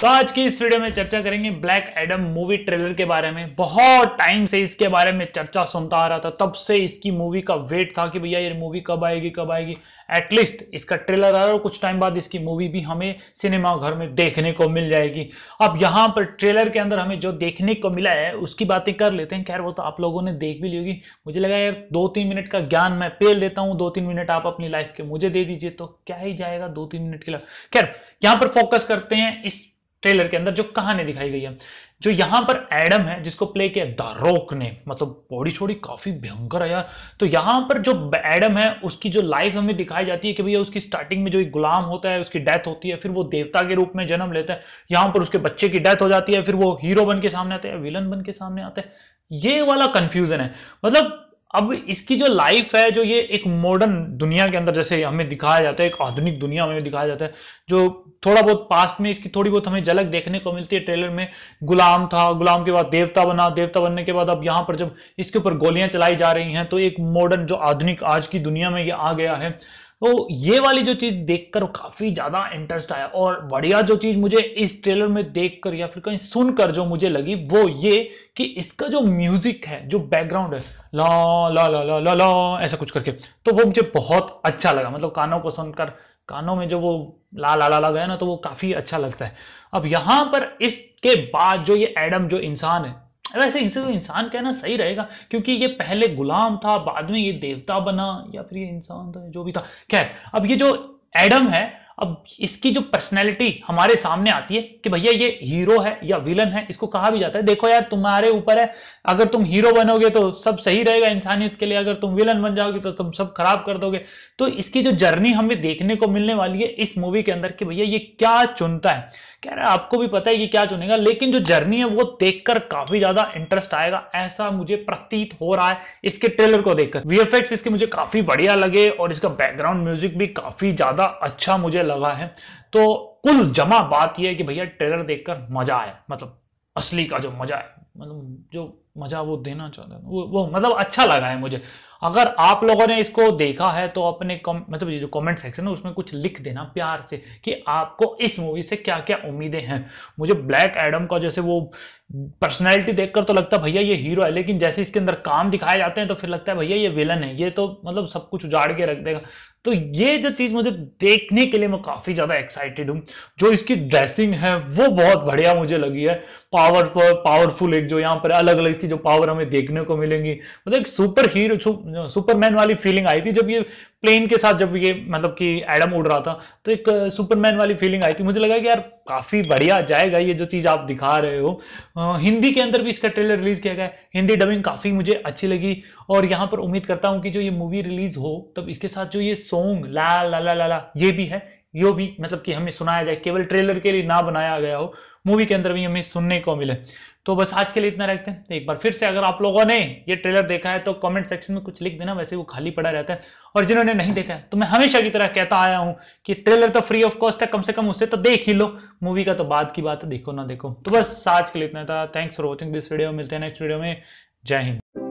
तो आज की इस वीडियो में चर्चा करेंगे ब्लैक एडम मूवी ट्रेलर के बारे में बहुत टाइम से इसके बारे में चर्चा सुनता आ रहा था तब से इसकी मूवी का वेट था कि भैया ये मूवी कब आएगी कब आएगी एटलीस्ट इसका ट्रेलर आ रहा है और कुछ टाइम बाद इसकी मूवी भी हमें सिनेमा घर में देखने को मिल जाएगी अब यहाँ पर ट्रेलर के अंदर हमें जो देखने को मिला है उसकी बातें कर लेते हैं खैर वो तो आप लोगों ने देख भी ली होगी मुझे लगा यार दो तीन मिनट का ज्ञान मैं पेल देता हूँ दो तीन मिनट आप अपनी लाइफ के मुझे दे दीजिए तो क्या ही जाएगा दो तीन मिनट के लिए खैर यहाँ पर फोकस करते हैं इस ट्रेलर के अंदर जो कहानी दिखाई गई है जो यहाँ पर एडम है जिसको प्ले किया द रोक ने मतलब बॉडी छोड़ी काफी भयंकर है यार तो यहाँ पर जो एडम है उसकी जो लाइफ हमें दिखाई जाती है कि भैया उसकी स्टार्टिंग में जो एक गुलाम होता है उसकी डेथ होती है फिर वो देवता के रूप में जन्म लेता है यहां पर उसके बच्चे की डेथ हो जाती है फिर वो हीरो बन के सामने आते हैं विलन बन के सामने आते हैं ये वाला कंफ्यूजन है मतलब अब इसकी जो लाइफ है जो ये एक मॉडर्न दुनिया के अंदर जैसे हमें दिखाया जाता है एक आधुनिक दुनिया में दिखाया जाता है जो थोड़ा बहुत पास्ट में इसकी थोड़ी बहुत हमें झलक देखने को मिलती है ट्रेलर में गुलाम था गुलाम के बाद देवता बना देवता बनने के बाद अब यहाँ पर जब इसके ऊपर गोलियां चलाई जा रही हैं तो एक मॉडर्न जो आधुनिक आज की दुनिया में ये आ गया है तो ये वाली जो चीज़ देखकर काफ़ी ज़्यादा इंटरेस्ट आया और बढ़िया जो चीज़ मुझे इस ट्रेलर में देखकर या फिर कहीं सुनकर जो मुझे लगी वो ये कि इसका जो म्यूज़िक है जो बैकग्राउंड है ला ला ला ला ला ला ऐसा कुछ करके तो वो मुझे बहुत अच्छा लगा मतलब कानों को सुनकर कानों में जो वो ला ला ला ला गया ना तो वो काफ़ी अच्छा लगता है अब यहाँ पर इसके बाद जो ये एडम जो इंसान है वैसे इनसे तो इंसान कहना सही रहेगा क्योंकि ये पहले गुलाम था बाद में ये देवता बना या फिर ये इंसान था जो भी था खैर अब ये जो एडम है अब इसकी जो पर्सनैलिटी हमारे सामने आती है कि भैया ये हीरो है या विलन है इसको कहा भी जाता है देखो यार तुम्हारे ऊपर है अगर तुम हीरो बनोगे तो सब सही रहेगा इंसानियत के लिए अगर तुम विलन बन जाओगे तो तुम सब खराब कर दोगे तो इसकी जो जर्नी हमें देखने को मिलने वाली है इस मूवी के अंदर कि भैया ये क्या चुनता है कह रहा है आपको भी पता है कि क्या चुनेगा लेकिन जो जर्नी है वो देख काफी ज्यादा इंटरेस्ट आएगा ऐसा मुझे प्रतीत हो रहा है इसके ट्रेलर को देखकर वी इसके मुझे काफी बढ़िया लगे और इसका बैकग्राउंड म्यूजिक भी काफी ज्यादा अच्छा मुझे लगा है तो कुल जमा बात यह है कि भैया ट्रेलर देखकर मजा आया मतलब असली का जो मजा है मतलब जो मज़ा वो देना चाहता है वो वो मतलब अच्छा लगा है मुझे अगर आप लोगों ने इसको देखा है तो अपने कम मतलब ये जो कमेंट सेक्शन है उसमें कुछ लिख देना प्यार से कि आपको इस मूवी से क्या क्या उम्मीदें हैं मुझे ब्लैक एडम का जैसे वो पर्सनैलिटी देखकर तो लगता है भैया ये हीरो है लेकिन जैसे इसके अंदर काम दिखाए जाते हैं तो फिर लगता है भैया ये विलन है ये तो मतलब सब कुछ उजाड़ के रख देगा तो ये जो चीज़ मुझे देखने के लिए मैं काफ़ी ज़्यादा एक्साइटेड हूँ जो इसकी ड्रेसिंग है वो बहुत बढ़िया मुझे लगी है पावर पावरफुल एक जो यहाँ पर अलग अलग की जो पावर हमें देखने को मिलेंगी मतलब एक सुपर हीरो सुपरमैन वाली फीलिंग आई थी जब ये प्लेन के साथ जब ये मतलब कि एडम उड़ रहा था तो एक सुपरमैन uh, वाली फीलिंग आई थी मुझे लगा कि यार काफ़ी बढ़िया जाएगा ये जो चीज़ आप दिखा रहे हो आ, uh, हिंदी के अंदर भी इसका ट्रेलर रिलीज़ किया गया है हिंदी डबिंग काफ़ी मुझे अच्छी लगी और यहाँ पर उम्मीद करता हूँ कि जो ये मूवी रिलीज़ हो तब इसके साथ जो ये सॉन्ग ला ला ला ला ला ये भी है यो भी मतलब कि हमें सुनाया जाए केवल ट्रेलर के लिए ना बनाया गया हो मूवी के अंदर भी हमें सुनने को मिले तो बस आज के लिए इतना रखते हैं एक बार फिर से अगर आप लोगों ने ये ट्रेलर देखा है तो कमेंट सेक्शन में कुछ लिख देना वैसे वो खाली पड़ा रहता है और जिन्होंने नहीं देखा है तो मैं हमेशा की तरह कहता आया हूं कि ट्रेलर तो फ्री ऑफ कॉस्ट है कम से कम उससे तो देख ही लो मूवी का तो बाद की बात है देखो ना देखो तो बस आज के लिए इतना था thanks for watching this video मिलते हैं नेक्स्ट वीडियो में जय हिंद